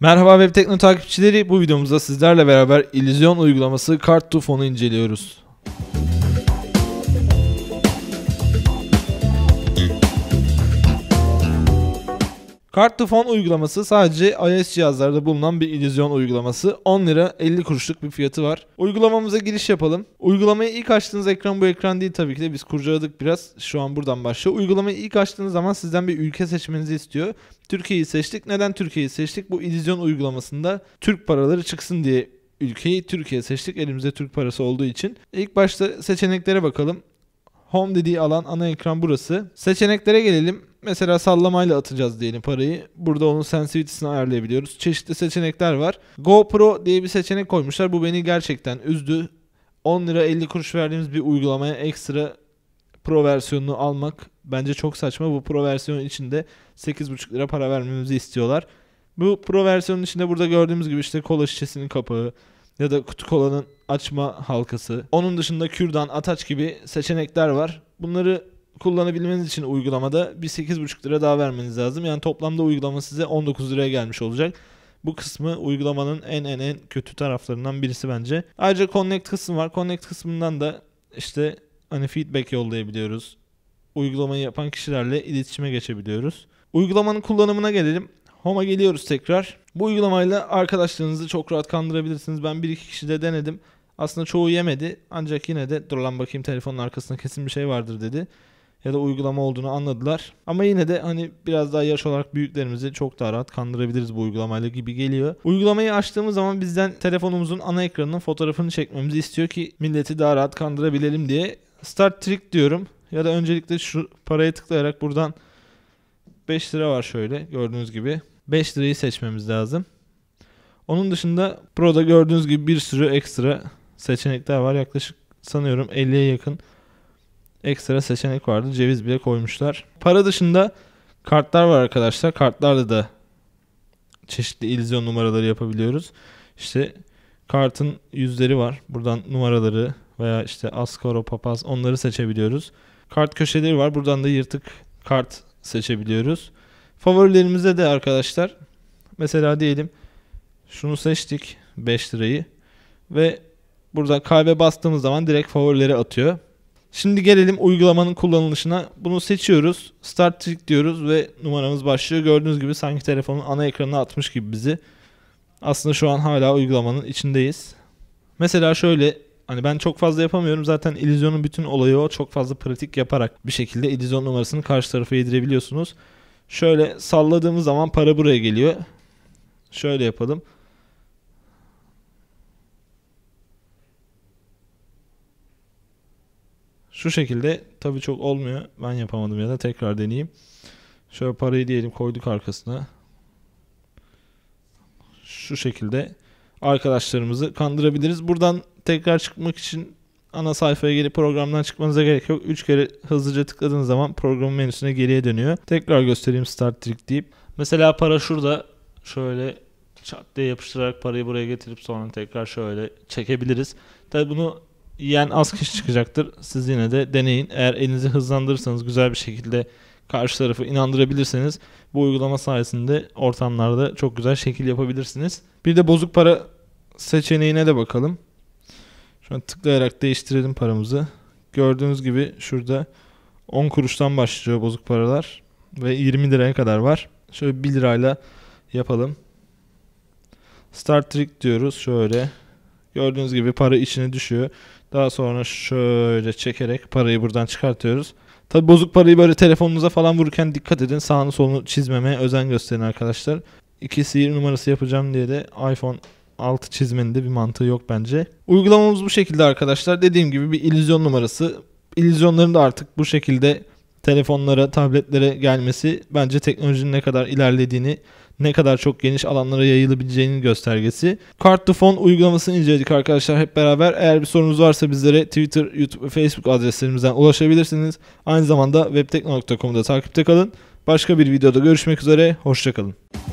Merhaba Web Tekno takipçileri. Bu videomuzda sizlerle beraber illüzyon uygulaması Kart2Fon'u inceliyoruz. Kart to Phone uygulaması sadece iOS cihazlarda bulunan bir illüzyon uygulaması. 10 lira 50 kuruşluk bir fiyatı var. Uygulamamıza giriş yapalım. Uygulamayı ilk açtığınız ekran bu ekran değil tabii ki de biz kurcaladık biraz. Şu an buradan başlıyor. Uygulamayı ilk açtığınız zaman sizden bir ülke seçmenizi istiyor. Türkiye'yi seçtik. Neden Türkiye'yi seçtik? Bu illüzyon uygulamasında Türk paraları çıksın diye ülkeyi Türkiye seçtik. Elimizde Türk parası olduğu için. İlk başta seçeneklere bakalım. Home dediği alan ana ekran burası. Seçeneklere gelelim. Mesela sallamayla atacağız diyelim parayı. Burada onun sensitivitesini ayarlayabiliyoruz. Çeşitli seçenekler var. GoPro diye bir seçenek koymuşlar. Bu beni gerçekten üzdü. 10 lira 50 kuruş verdiğimiz bir uygulamaya ekstra Pro versiyonunu almak bence çok saçma. Bu Pro versiyon içinde 8,5 lira para vermemizi istiyorlar. Bu Pro versiyonun içinde burada gördüğümüz gibi işte kola şişesinin kapağı ya da kutu kolanın açma halkası. Onun dışında kürdan, ataç gibi seçenekler var. Bunları kullanabilmeniz için uygulamada bir 8,5 lira daha vermeniz lazım. Yani toplamda uygulama size 19 liraya gelmiş olacak. Bu kısmı uygulamanın en en en kötü taraflarından birisi bence. Ayrıca Connect kısmı var. Connect kısmından da işte hani feedback yollayabiliyoruz. Uygulamayı yapan kişilerle iletişime geçebiliyoruz. Uygulamanın kullanımına gelelim. Home'a geliyoruz tekrar. Bu uygulamayla arkadaşlarınızı çok rahat kandırabilirsiniz. Ben bir iki kişi de denedim. Aslında çoğu yemedi ancak yine de dur lan bakayım telefonun arkasında kesin bir şey vardır dedi. Ya da uygulama olduğunu anladılar. Ama yine de hani biraz daha yaş olarak büyüklerimizi çok daha rahat kandırabiliriz bu uygulamayla gibi geliyor. Uygulamayı açtığımız zaman bizden telefonumuzun ana ekranının fotoğrafını çekmemizi istiyor ki milleti daha rahat kandırabilelim diye. Start trick diyorum ya da öncelikle şu paraya tıklayarak buradan 5 lira var şöyle gördüğünüz gibi. 5 lirayı seçmemiz lazım. Onun dışında Pro'da gördüğünüz gibi bir sürü ekstra seçenekler var. Yaklaşık sanıyorum 50'ye yakın ekstra seçenek vardı. Ceviz bile koymuşlar. Para dışında kartlar var arkadaşlar. Kartlarla da çeşitli illüzyon numaraları yapabiliyoruz. İşte kartın yüzleri var. Buradan numaraları veya işte Ascaro, Papaz onları seçebiliyoruz. Kart köşeleri var. Buradan da yırtık kart seçebiliyoruz. Favorilerimize de arkadaşlar mesela diyelim şunu seçtik 5 lirayı ve Burada kahve bastığımız zaman direkt favorileri atıyor. Şimdi gelelim uygulamanın kullanılışına. Bunu seçiyoruz. Start Trick diyoruz ve numaramız başlıyor. Gördüğünüz gibi sanki telefonun ana ekranına atmış gibi bizi. Aslında şu an hala uygulamanın içindeyiz. Mesela şöyle hani ben çok fazla yapamıyorum. Zaten illüzyonun bütün olayı o. Çok fazla pratik yaparak bir şekilde illüzyon numarasını karşı tarafa yedirebiliyorsunuz. Şöyle salladığımız zaman para buraya geliyor. Şöyle yapalım. Şu şekilde tabii çok olmuyor. Ben yapamadım ya da tekrar deneyeyim. Şöyle parayı diyelim koyduk arkasına. Şu şekilde arkadaşlarımızı kandırabiliriz. Buradan tekrar çıkmak için ana sayfaya gelip programdan çıkmanıza gerek yok. 3 kere hızlıca tıkladığınız zaman programın menüsüne geriye dönüyor. Tekrar göstereyim start trick deyip. Mesela para şurada şöyle çat diye yapıştırarak parayı buraya getirip sonra tekrar şöyle çekebiliriz. Tabi bunu yiyen az kişi çıkacaktır. Siz yine de deneyin. Eğer elinizi hızlandırırsanız güzel bir şekilde karşı tarafı inandırabilirseniz bu uygulama sayesinde ortamlarda çok güzel şekil yapabilirsiniz. Bir de bozuk para seçeneğine de bakalım. Şu an tıklayarak değiştirelim paramızı. Gördüğünüz gibi şurada 10 kuruştan başlıyor bozuk paralar ve 20 liraya kadar var. Şöyle 1 lirayla yapalım. Start trick diyoruz şöyle. Gördüğünüz gibi para içine düşüyor. Daha sonra şöyle çekerek parayı buradan çıkartıyoruz. Tabi bozuk parayı böyle telefonunuza falan vururken dikkat edin. Sağını solunu çizmemeye özen gösterin arkadaşlar. İki sihir numarası yapacağım diye de iPhone 6 çizmenin de bir mantığı yok bence. Uygulamamız bu şekilde arkadaşlar. Dediğim gibi bir illüzyon numarası. İllüzyonların da artık bu şekilde telefonlara, tabletlere gelmesi bence teknolojinin ne kadar ilerlediğini ne kadar çok geniş alanlara yayılabileceğinin göstergesi. Kart to Phone uygulamasını inceledik arkadaşlar hep beraber. Eğer bir sorunuz varsa bizlere Twitter, YouTube ve Facebook adreslerimizden ulaşabilirsiniz. Aynı zamanda webtekno.com'da takipte kalın. Başka bir videoda görüşmek üzere. Hoşçakalın.